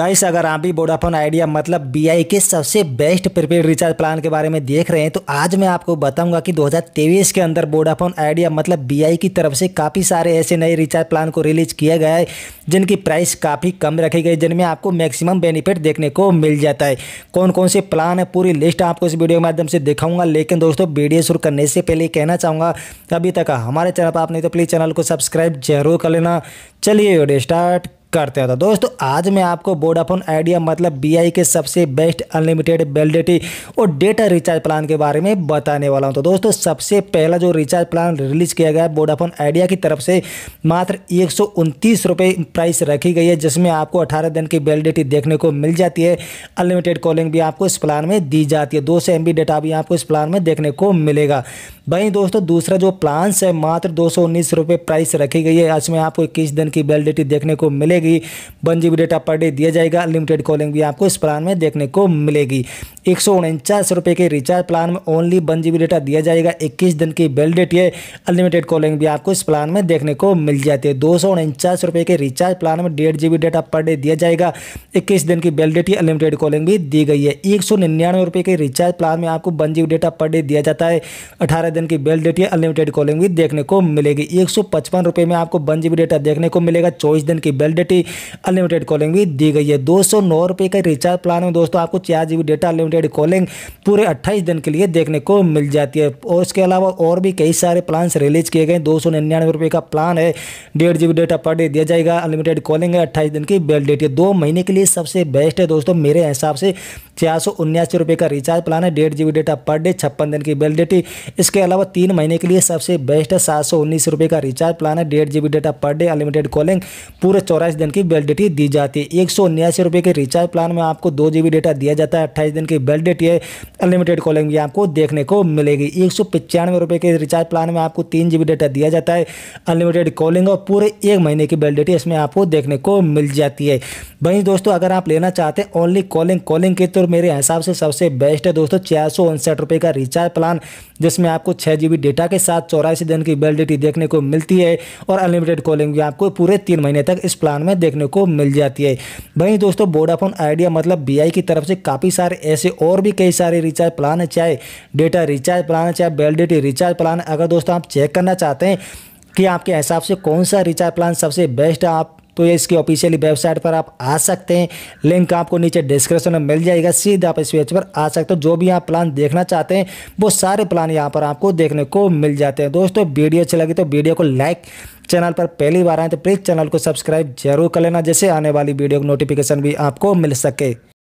guys अगर आप भी वोडाफोन आइडिया मतलब बी के सबसे बेस्ट प्रीपेड रिचार्ज प्लान के बारे में देख रहे हैं तो आज मैं आपको बताऊंगा कि 2023 के अंदर वोडाफोन आइडिया मतलब बी की तरफ से काफ़ी सारे ऐसे नए रिचार्ज प्लान को रिलीज किया गया है जिनकी प्राइस काफ़ी कम रखी गई जिनमें आपको मैक्सिमम बेनिफिट देखने को मिल जाता है कौन कौन से प्लान है पूरी लिस्ट आपको इस वीडियो के माध्यम से दिखाऊंगा लेकिन दोस्तों वीडियो शुरू करने से पहले कहना चाहूँगा अभी तक हमारे चैनल पर आप नहीं तो प्लीज़ चैनल को सब्सक्राइब जरूर कर लेना चलिए वीडियो स्टार्ट करते हैं तो दोस्तों आज मैं आपको वोडाफोन आइडिया मतलब बी के सबसे बेस्ट अनलिमिटेड वैलिडिटी और डेटा रिचार्ज प्लान के बारे में बताने वाला हूं तो दोस्तों सबसे पहला जो रिचार्ज प्लान रिलीज किया गया है वोडाफोन आइडिया की तरफ से मात्र एक सौ प्राइस रखी गई है जिसमें आपको अठारह दिन की वैलिडिटी देखने को मिल जाती है अनलिमिटेड कॉलिंग भी आपको इस प्लान में दी जाती है दो सौ एम डेटा भी आपको इस प्लान में देखने को मिलेगा वहीं दोस्तों दूसरा जो प्लान्स है मात्र दो सौ प्राइस रखी गई है इसमें आपको इक्कीस दिन की वैलिडिटी देखने को मिलेगी one G data per day दिया जाएगा अनलिमिटेड कॉलिंग भी आपको इस प्लान में देखने को मिलेगी एक सौ के रिचार्ज प्लान में ओनली वन जी डेटा दिया जाएगा इक्कीस दिन की वैलिडिटी है अनलिमिटेड कॉलिंग भी आपको इस प्लान में देखने को मिल जाती है दो सौ के रिचार्ज प्लान में डेढ़ जी डेटा पर डे दिया जाएगा इक्कीस दिन की वैलिडिटी अनलिमिटेड कॉलिंग भी दी गई है एक सौ के रिचार्ज प्लान में आपको one G data per day दिया जाता है अठारह दिन दिन की वेलिडिटी है अनलिमिटेड कॉलिंग भी देखने को मिलेगी एक में आपको वन जी डेटा देखने को मिलेगा चौबीस दिन की वेलिडिटी अनलिमिटेड कॉलिंग भी दी गई है दो सौ नौ रुपये का रिचार्ज प्लान में दोस्तों आपको चार जी डेटा अनलिमिटेड कॉलिंग पूरे अट्ठाईस दिन के लिए देखने को मिल जाती है और इसके अलावा और भी कई सारे प्लान रिलीज किए गए दो सौ निन्यानवे का प्लान है डेढ़ जी डेटा पर डे दिया जाएगा अनलिमिटेड कॉलिंग है अट्ठाईस दिन की वेलिडिटी दो महीने के लिए सबसे बेस्ट है दोस्तों मेरे हिसाब से छः सौ उन्यासी रुपये का रिचार्ज प्लान है डेढ़ जी डेटा पर डे छप्पन दिन की वैलिडिटी इसके अलावा तीन महीने के लिए सबसे बेस्ट है सात सौ उन्नीस रुपये का रिचार्ज प्लान है डेढ़ G data per day unlimited calling पूरे चौरास दिन की वैलिडिटी दी जाती है एक सौ उन्यासी रुपये के रिचार्ज प्लान में आपको दो जी डेटा दिया जाता है अट्ठाईस दिन की वैलिडिटी है अनलिमिटेड कॉलिंग भी आपको देखने को मिलेगी एक सौ पचानवे रुपये के रिचार्ज प्लान में आपको तीन जी डेटा दिया जाता है अनलिमिटेड कॉलिंग और पूरे एक महीने की वैलिडिटी इसमें आपको देखने को मिल जाती है वहीं दोस्तों अगर आप लेना चाहते हैं ओनली कॉलिंग कॉलिंग के तौर तो मेरे हिसाब से सबसे बेस्ट है दोस्तों चार सौ उनसठ रुपये का रिचार्ज प्लान जिसमें आपको छः जी बी डेटा के साथ चौरासी दिन की वैलिडिटी देखने को मिलती है और अनलिमिटेड कॉलिंग भी आपको पूरे तीन महीने तक इस प्लान में देखने को मिल जाती है वहीं दोस्तों वोडाफोन आइडिया मतलब बी की तरफ से काफ़ी सारे ऐसे और भी कई सारे रिचार्ज प्लान है चाहे डेटा रिचार्ज प्लान है चाहे वैलिडिटी रिचार्ज प्लान अगर दोस्तों आप चेक करना चाहते हैं कि आपके हिसाब से कौन सा रिचार्ज प्लान सबसे बेस्ट है आप तो ये इसकी ऑफिशियली वेबसाइट पर आप आ सकते हैं लिंक आपको नीचे डिस्क्रिप्शन में मिल जाएगा सीधे आप इस पेज पर आ सकते हो जो भी आप प्लान देखना चाहते हैं वो सारे प्लान यहाँ पर आपको देखने को मिल जाते हैं दोस्तों वीडियो अच्छी लगी तो वीडियो को लाइक चैनल पर पहली बार आए तो प्लीज़ चैनल को सब्सक्राइब जरूर कर लेना जैसे आने वाली वीडियो की नोटिफिकेशन भी आपको मिल सके